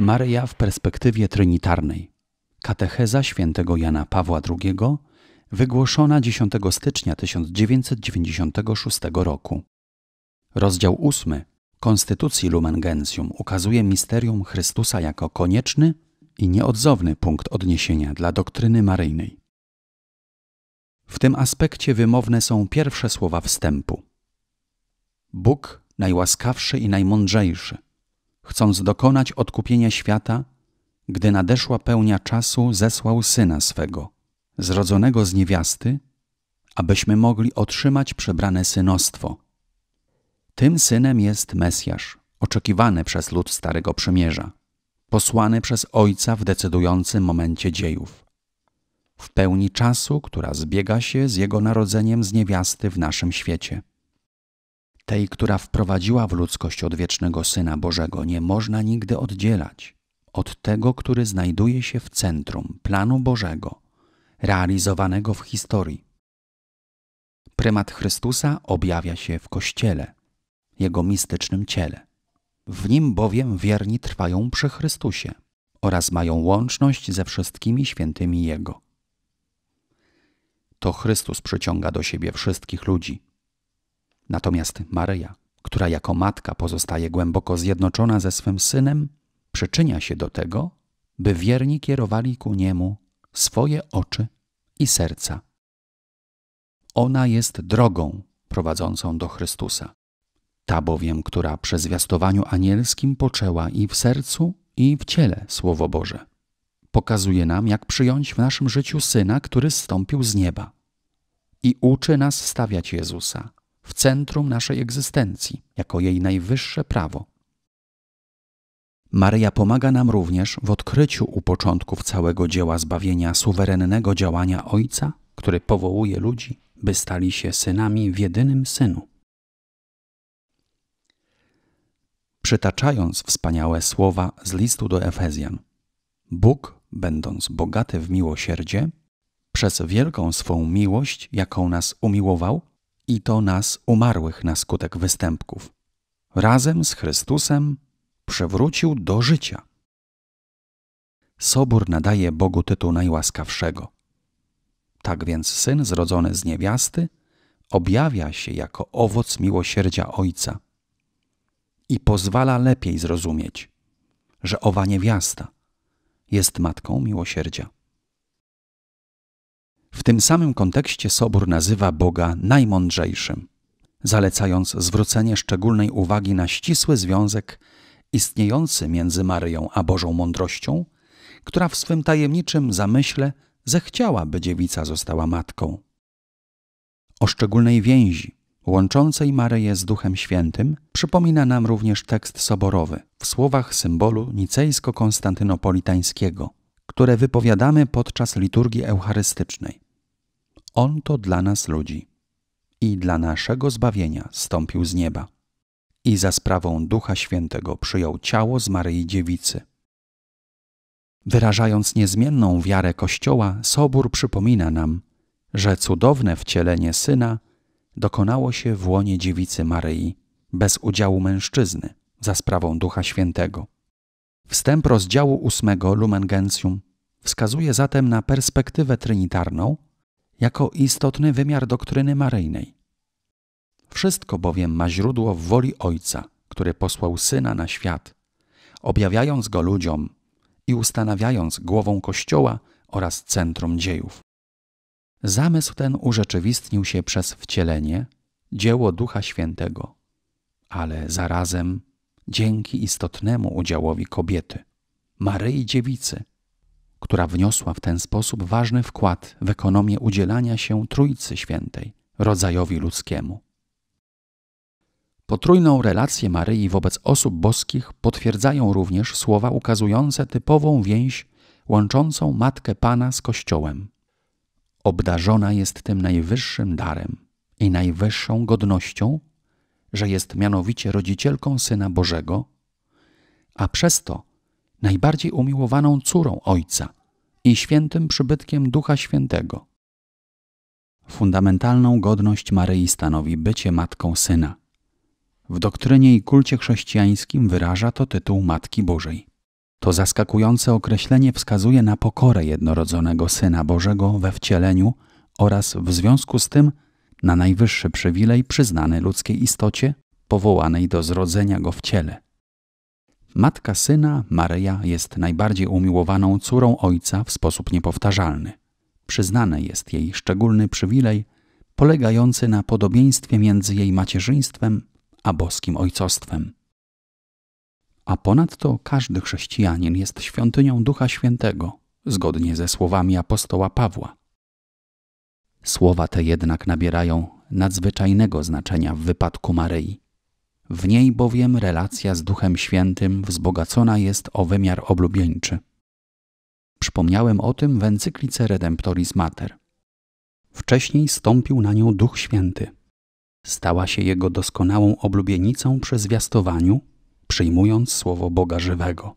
Maryja w perspektywie trinitarnej. Katecheza świętego Jana Pawła II, wygłoszona 10 stycznia 1996 roku. Rozdział 8 Konstytucji Lumen Gentium ukazuje misterium Chrystusa jako konieczny i nieodzowny punkt odniesienia dla doktryny maryjnej. W tym aspekcie wymowne są pierwsze słowa wstępu. Bóg najłaskawszy i najmądrzejszy – chcąc dokonać odkupienia świata, gdy nadeszła pełnia czasu, zesłał syna swego, zrodzonego z niewiasty, abyśmy mogli otrzymać przebrane synostwo. Tym synem jest Mesjasz, oczekiwany przez lud Starego Przymierza, posłany przez Ojca w decydującym momencie dziejów. W pełni czasu, która zbiega się z jego narodzeniem z niewiasty w naszym świecie tej, która wprowadziła w ludzkość odwiecznego Syna Bożego, nie można nigdy oddzielać od tego, który znajduje się w centrum planu Bożego, realizowanego w historii. Prymat Chrystusa objawia się w Kościele, jego mistycznym ciele. W nim bowiem wierni trwają przy Chrystusie oraz mają łączność ze wszystkimi świętymi Jego. To Chrystus przyciąga do siebie wszystkich ludzi – Natomiast Maryja, która jako matka pozostaje głęboko zjednoczona ze swym synem, przyczynia się do tego, by wierni kierowali ku niemu swoje oczy i serca. Ona jest drogą prowadzącą do Chrystusa. Ta bowiem, która przy zwiastowaniu anielskim poczęła i w sercu, i w ciele Słowo Boże. Pokazuje nam, jak przyjąć w naszym życiu Syna, który zstąpił z nieba. I uczy nas stawiać Jezusa w centrum naszej egzystencji, jako jej najwyższe prawo. Maryja pomaga nam również w odkryciu u początków całego dzieła zbawienia suwerennego działania Ojca, który powołuje ludzi, by stali się synami w jedynym synu. Przytaczając wspaniałe słowa z listu do Efezjan, Bóg, będąc bogaty w miłosierdzie, przez wielką swą miłość, jaką nas umiłował, i to nas umarłych na skutek występków. Razem z Chrystusem przywrócił do życia. Sobór nadaje Bogu tytuł najłaskawszego. Tak więc syn zrodzony z niewiasty objawia się jako owoc miłosierdzia Ojca i pozwala lepiej zrozumieć, że owa niewiasta jest matką miłosierdzia. W tym samym kontekście Sobór nazywa Boga najmądrzejszym, zalecając zwrócenie szczególnej uwagi na ścisły związek istniejący między Maryją a Bożą mądrością, która w swym tajemniczym zamyśle zechciała, by dziewica została matką. O szczególnej więzi łączącej Maryję z Duchem Świętym przypomina nam również tekst soborowy w słowach symbolu nicejsko-konstantynopolitańskiego – które wypowiadamy podczas liturgii eucharystycznej. On to dla nas ludzi i dla naszego zbawienia stąpił z nieba i za sprawą Ducha Świętego przyjął ciało z Maryi Dziewicy. Wyrażając niezmienną wiarę Kościoła, Sobór przypomina nam, że cudowne wcielenie Syna dokonało się w łonie Dziewicy Maryi, bez udziału mężczyzny, za sprawą Ducha Świętego. Wstęp rozdziału 8 Lumen Gentium wskazuje zatem na perspektywę trinitarną jako istotny wymiar doktryny maryjnej. Wszystko bowiem ma źródło w woli Ojca, który posłał Syna na świat, objawiając go ludziom i ustanawiając głową Kościoła oraz centrum dziejów. Zamysł ten urzeczywistnił się przez wcielenie, dzieło Ducha Świętego, ale zarazem dzięki istotnemu udziałowi kobiety, Maryi Dziewicy, która wniosła w ten sposób ważny wkład w ekonomię udzielania się Trójcy Świętej, rodzajowi ludzkiemu. Potrójną relację Maryi wobec osób boskich potwierdzają również słowa ukazujące typową więź łączącą Matkę Pana z Kościołem. Obdarzona jest tym najwyższym darem i najwyższą godnością, że jest mianowicie rodzicielką Syna Bożego, a przez to najbardziej umiłowaną córą Ojca i świętym przybytkiem Ducha Świętego. Fundamentalną godność Maryi stanowi bycie matką Syna. W doktrynie i kulcie chrześcijańskim wyraża to tytuł Matki Bożej. To zaskakujące określenie wskazuje na pokorę jednorodzonego Syna Bożego we wcieleniu oraz w związku z tym na najwyższy przywilej przyznany ludzkiej istocie, powołanej do zrodzenia go w ciele. Matka syna, Maryja, jest najbardziej umiłowaną córą ojca w sposób niepowtarzalny. Przyznany jest jej szczególny przywilej, polegający na podobieństwie między jej macierzyństwem a boskim ojcostwem. A ponadto każdy chrześcijanin jest świątynią Ducha Świętego, zgodnie ze słowami apostoła Pawła. Słowa te jednak nabierają nadzwyczajnego znaczenia w wypadku Maryi. W niej bowiem relacja z Duchem Świętym wzbogacona jest o wymiar oblubieńczy. Przypomniałem o tym w encyklice Redemptoris Mater. Wcześniej stąpił na nią Duch Święty. Stała się jego doskonałą oblubienicą przy zwiastowaniu, przyjmując słowo Boga żywego.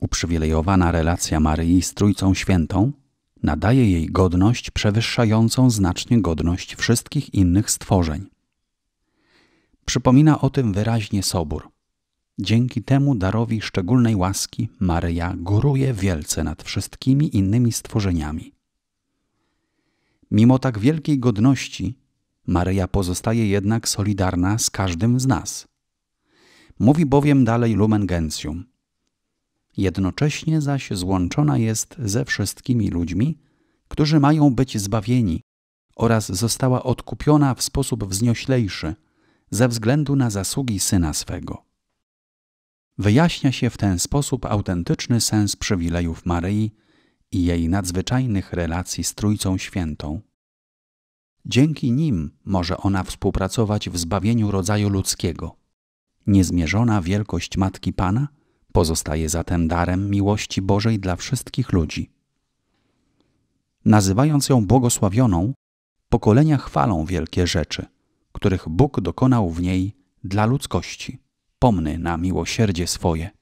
Uprzywilejowana relacja Maryi z Trójcą Świętą – nadaje jej godność przewyższającą znacznie godność wszystkich innych stworzeń. Przypomina o tym wyraźnie Sobór. Dzięki temu darowi szczególnej łaski Maryja góruje wielce nad wszystkimi innymi stworzeniami. Mimo tak wielkiej godności, Maryja pozostaje jednak solidarna z każdym z nas. Mówi bowiem dalej Lumen Gentium – jednocześnie zaś złączona jest ze wszystkimi ludźmi, którzy mają być zbawieni, oraz została odkupiona w sposób wznioślejszy ze względu na zasługi syna swego. Wyjaśnia się w ten sposób autentyczny sens przywilejów Maryi i jej nadzwyczajnych relacji z Trójcą Świętą. Dzięki nim może ona współpracować w zbawieniu rodzaju ludzkiego. Niezmierzona wielkość Matki Pana – Pozostaje zatem darem miłości Bożej dla wszystkich ludzi. Nazywając ją błogosławioną, pokolenia chwalą wielkie rzeczy, których Bóg dokonał w niej dla ludzkości. Pomny na miłosierdzie swoje.